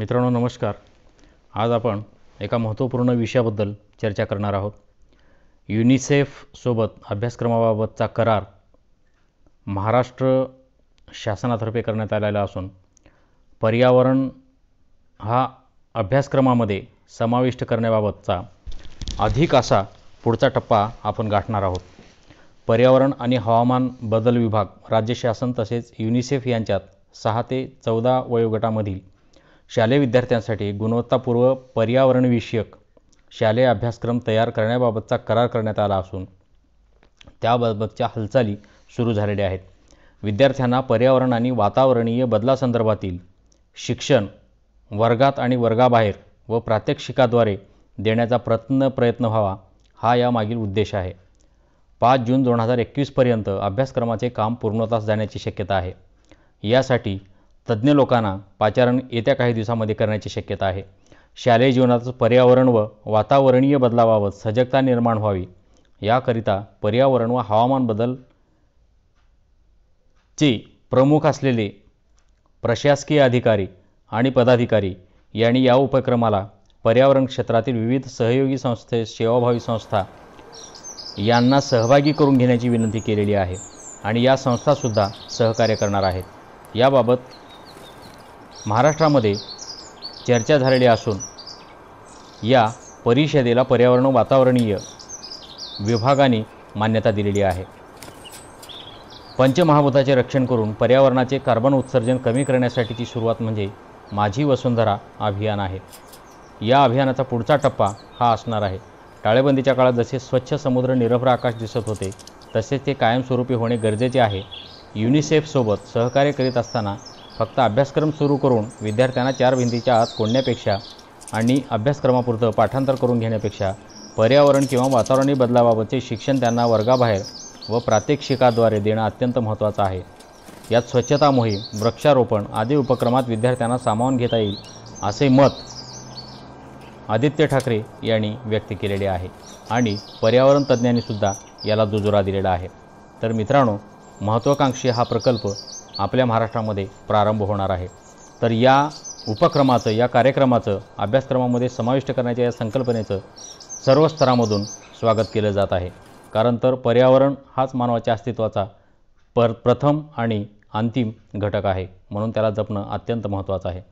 मित्रांनो नमस्कार आज आपण एका महत्त्वपूर्ण विषयाबद्दल चर्चा करणार आहोत युनिसेफसोबत अभ्यासक्रमाबाबतचा करार महाराष्ट्र शासनातर्फे करण्यात आलेला असून पर्यावरण हा अभ्यासक्रमामध्ये समाविष्ट करण्याबाबतचा अधिक असा पुढचा टप्पा आपण गाठणार आहोत पर्यावरण आणि हवामान बदल विभाग राज्य शासन तसेच युनिसेफ यांच्यात सहा ते चौदा वयोगटामधील शालेय विद्यार्थ्यांसाठी गुणवत्तापूर्व पर्यावरणविषयक शालेय अभ्यासक्रम तयार करण्याबाबतचा करार करण्यात आला असून त्याबाबतच्या हालचाली सुरू झालेल्या आहेत विद्यार्थ्यांना पर्यावरण आणि वातावरणीय बदलासंदर्भातील शिक्षण वर्गात आणि वर्गाबाहेर व प्रात्यक्षिकाद्वारे देण्याचा प्रयत्न प्रयत्न व्हावा हा यामागील उद्देश आहे पाच जून दोन हजार एकवीसपर्यंत अभ्यासक्रमाचे काम पूर्णतास जाण्याची शक्यता आहे यासाठी तज्ज्ञ लोकांना पाचारण येत्या काही दिवसामध्ये करण्याची शक्यता आहे शालेय जीवनाचं पर्यावरण व वातावरणीय बदलाबाबत सजगता निर्माण व्हावी याकरिता पर्यावरण व हवामान बदल चे प्रमुख असलेले प्रशासकीय अधिकारी आणि पदाधिकारी यांनी या उपक्रमाला पर्यावरण क्षेत्रातील विविध सहयोगी संस्थे सेवाभावी संस्था यांना सहभागी करून घेण्याची विनंती केलेली आहे आणि या संस्थासुद्धा सहकार्य करणार आहेत याबाबत महाराष्ट्रामध्ये चर्चा झालेली असून या परिषदेला पर्यावरण वातावरणीय विभागाने मान्यता दिलेली आहे पंचमहाभूताचे रक्षण करून पर्यावरणाचे कार्बन उत्सर्जन कमी करण्यासाठीची सुरुवात म्हणजे माझी वसुंधरा अभियान आहे या अभियानाचा पुढचा टप्पा हा असणार आहे टाळेबंदीच्या काळात जसे स्वच्छ समुद्र निरभ्र आकाश दिसत होते तसेच ते कायमस्वरूपी होणे गरजेचे आहे युनिसेफसोबत सहकार्य करीत असताना फक्त अभ्यासक्रम सुरू करून विद्यार्थ्यांना चार भिंतीच्या आत कोंडण्यापेक्षा आणि अभ्यासक्रमापुरतं पाठांतर करून घेण्यापेक्षा पर्यावरण किंवा वातावरणी बदलाबाबतचे शिक्षण त्यांना वर्गाबाहेर व प्रात्यक्षिकाद्वारे देणं अत्यंत महत्त्वाचं आहे यात स्वच्छता मोहीम वृक्षारोपण आदी उपक्रमात विद्यार्थ्यांना सामावून घेता येईल असे मत आदित्य ठाकरे यांनी व्यक्त केलेले आहे आणि पर्यावरण तज्ज्ञांनीसुद्धा याला दुजोरा दिलेला आहे तर मित्रांनो महत्त्वाकांक्षी हा प्रकल्प आपल्या महाराष्ट्रामध्ये प्रारंभ होणार आहे तर या उपक्रमाचं या कार्यक्रमाचं अभ्यासक्रमामध्ये समाविष्ट करण्याच्या या संकल्पनेचं सर्व स्तरामधून स्वागत केलं जात आहे कारण तर पर्यावरण हाच मानवाच्या अस्तित्वाचा पर प्रथम आणि अंतिम घटक आहे म्हणून त्याला जपणं अत्यंत महत्त्वाचं आहे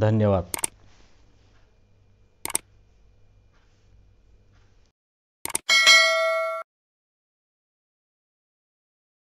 धन्यवाद